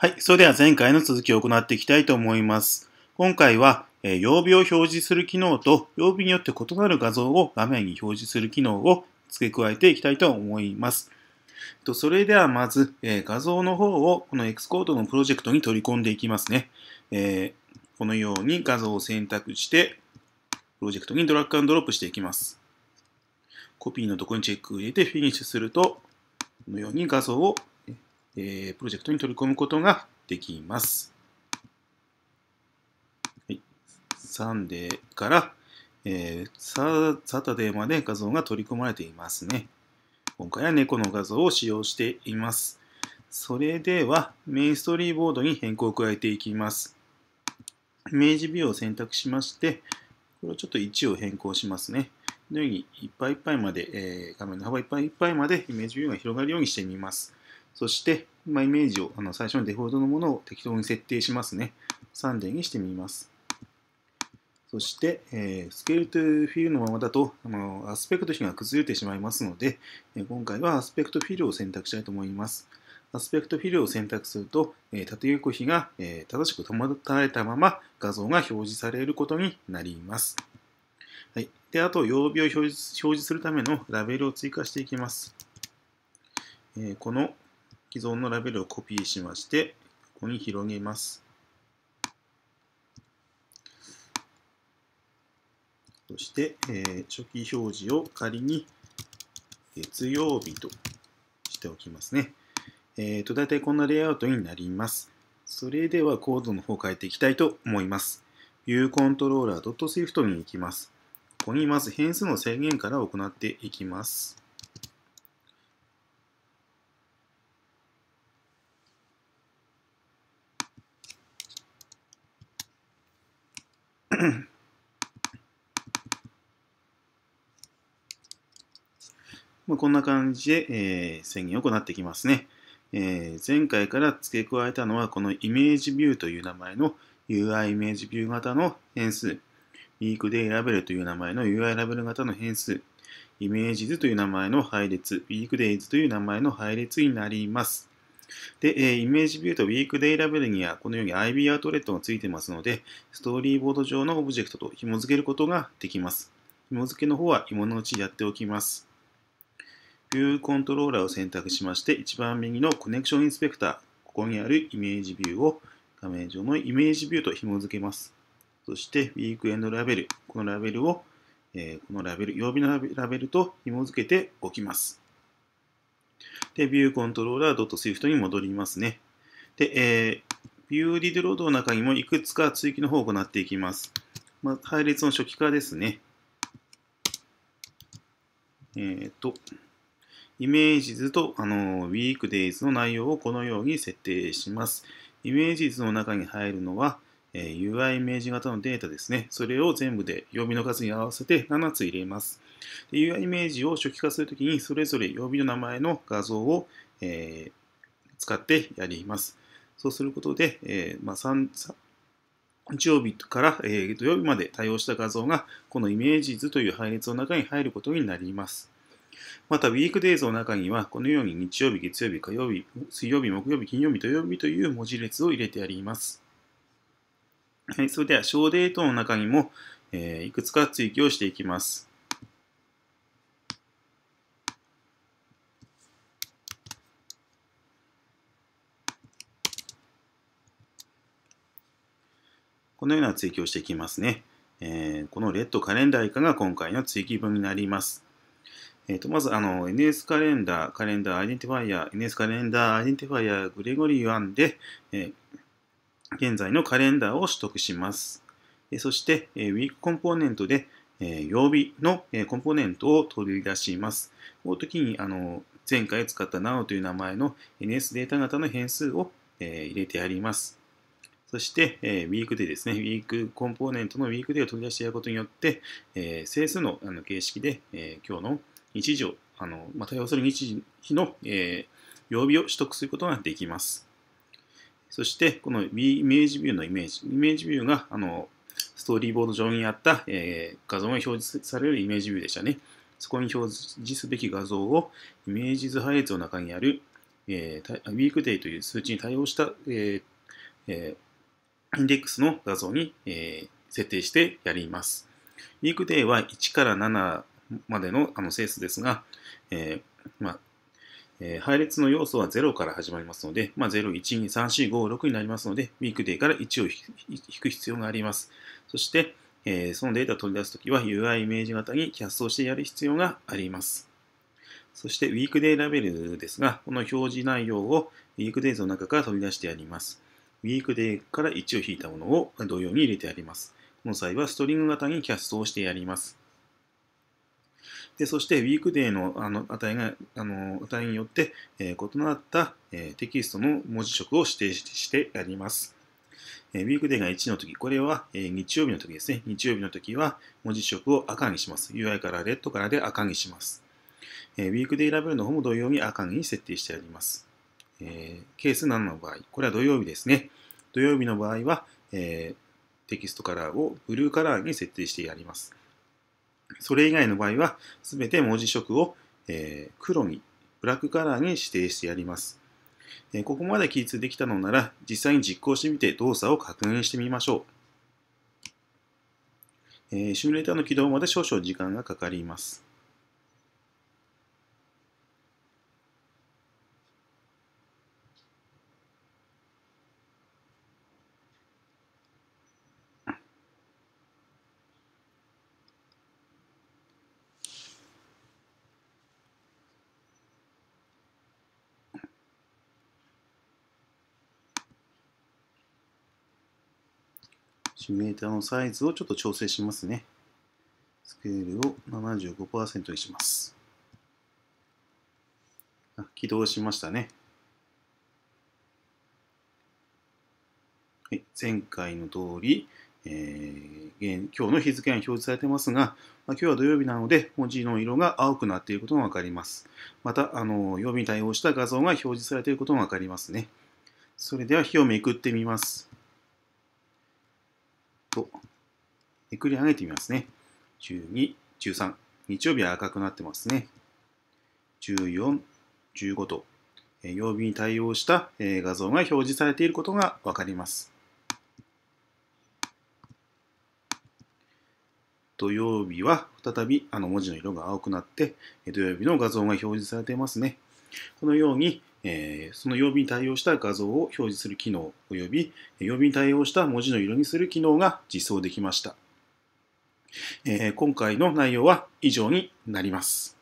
はい。それでは前回の続きを行っていきたいと思います。今回は、えー、曜日を表示する機能と、曜日によって異なる画像を画面に表示する機能を付け加えていきたいと思います。とそれではまず、えー、画像の方をこの X コードのプロジェクトに取り込んでいきますね。えー、このように画像を選択して、プロジェクトにドラッグドロップしていきます。コピーのところにチェックを入れてフィニッシュすると、このように画像をえー、プロジェクトに取り込むことができます。はい、サンデーから、えー、ササタデーまで画像が取り込まれていますね。今回は猫の画像を使用しています。それでは、メインストーリーボードに変更を加えていきます。イメージビューを選択しまして、これをちょっと位置を変更しますね。このようにいっぱいいっぱいまで、えー、画面の幅いっぱいいっぱいまでイメージビューが広がるようにしてみます。そして、まあ、イメージをあの最初のデフォルトのものを適当に設定しますね。3点にしてみます。そして、えー、スケールとフィールのままだと、あのアスペクト比が崩れてしまいますので、え今回はアスペクトフィルを選択したいと思います。アスペクトフィルを選択すると、えー、縦横比が、えー、正しく保たれたまま画像が表示されることになります。はい、であと、曜日を表示するためのラベルを追加していきます。えー、この既存のラベルをコピーしまして、ここに広げます。そして、えー、初期表示を仮に月曜日としておきますね。えっ、ー、と、大体こんなレイアウトになります。それではコードの方を変えていきたいと思います。viewcontroller.swift に行きます。ここにまず変数の制限から行っていきます。まこんな感じで、えー、宣言を行ってきますね、えー、前回から付け加えたのはこのイメージビューという名前の UI イメージビュー型の変数、ウィークデイラベルという名前の UI ラベル型の変数、イメージ図という名前の配列、ウィークデイズという名前の配列になります。で、えイメージビューとウィークデイラベルにはこのように IB アウトレットがついてますので、ストーリーボード上のオブジェクトと紐付けることができます。紐付けの方は今のうちやっておきます。ビューコントローラーを選択しまして、一番右のコネクションインスペクター、ここにあるイメージビューを画面上のイメージビューと紐付けます。そして、ウィークエンドラベル、このラベルを、えこのラベル、曜日のラベルと紐付けておきます。で、ビューコントローラー .swift に戻りますね。で、えー、ビューリードロードの中にもいくつか追記の方を行っていきます。まあ、配列の初期化ですね。えっ、ー、と、イメージ図と、あの、ウィークデイズの内容をこのように設定します。イメージ図の中に入るのは、えー、UI イメージ型のデータですね。それを全部で曜日の数に合わせて7つ入れます。で UI イメージを初期化するときに、それぞれ曜日の名前の画像を、えー、使ってやります。そうすることで、えー、まあ、3、日曜日から、えー、土曜日まで対応した画像が、このイメージ図という配列の中に入ることになります。また、ウィークデイズの中には、このように日曜日、月曜日、火曜日、水曜日、木曜日、金曜日、土曜日という文字列を入れてあります。はい、それでは小デートの中にも、えー、いくつか追記をしていきます。このような追記をしていきますね。えー、このレッドカレンダー以下が今回の追記分になります。えー、とまずあの NS カレンダー、カレンダーアイデンティファイア、NS カレンダーアイデンティファイアグレゴリーンで、えー現在のカレンダーを取得します。そして、ウィークコンポーネントで、曜日のコンポーネントを取り出します。この時に、あの、前回使った now という名前の NS データ型の変数を入れてあります。そして、ウィークでですね。ウィークコンポーネントのウィークでを取り出してやることによって、整数の形式で今日の日時を、あの、対応する日時の曜日を取得することができます。そしてこのイメージビューのイメージ、イメージビューがあのストーリーボード上にあった、えー、画像が表示されるイメージビューでしたね。そこに表示すべき画像をイメージ図配列の中にある、えー、ウィークデイという数値に対応した、えーえー、インデックスの画像に、えー、設定してやります。ウィークデイは1から7までのあの整数ですが、えーまあ、えー、配列の要素は0から始まりますので、まあ、0、1、2、3、4、5、6になりますので、ウィークデーから1を引く必要があります。そして、えー、そのデータを取り出すときは UI イメージ型にキャストしてやる必要があります。そして、ウィークデーラベルですが、この表示内容をウィークデーズの中から取り出してやります。ウィークデーから1を引いたものを同様に入れてやります。この際はストリング型にキャストをしてやります。でそして、ウィークデーのあの値があの値によって、えー、異なった、えー、テキストの文字色を指定してあります。えー、ウィークデーが1の時、これは、えー、日曜日の時ですね。日曜日の時は文字色を赤にします。UI からレッドからで赤にします。えー、ウィークデーラベルの方も同様に赤に設定してあります。えー、ケース7の場合、これは土曜日ですね。土曜日の場合は、えー、テキストカラーをブルーカラーに設定してやります。それ以外の場合は、すべて文字色を、えー、黒に、ブラックカラーに指定してやります。えー、ここまで記述できたのなら、実際に実行してみて動作を確認してみましょう。えー、シミュレーターの起動まで少々時間がかかります。シミュレーターのサイズをちょっと調整しますね。スケールを75%にします。あ起動しましたね。はい、前回の通り、えー、今日の日付が表示されてますが、ま今日は土曜日なので文字の色が青くなっていることが分かります。また、あの曜日に対応した画像が表示されていることが分かりますね。それでは火をめくってみます。と、めくり上げてみますね。12、13。日曜日は赤くなってますね。14、15と、曜日に対応した画像が表示されていることがわかります。土曜日は再びあの文字の色が青くなって、土曜日の画像が表示されていますね。このようにえその曜日に対応した画像を表示する機能及び曜日に対応した文字の色にする機能が実装できました。え今回の内容は以上になります。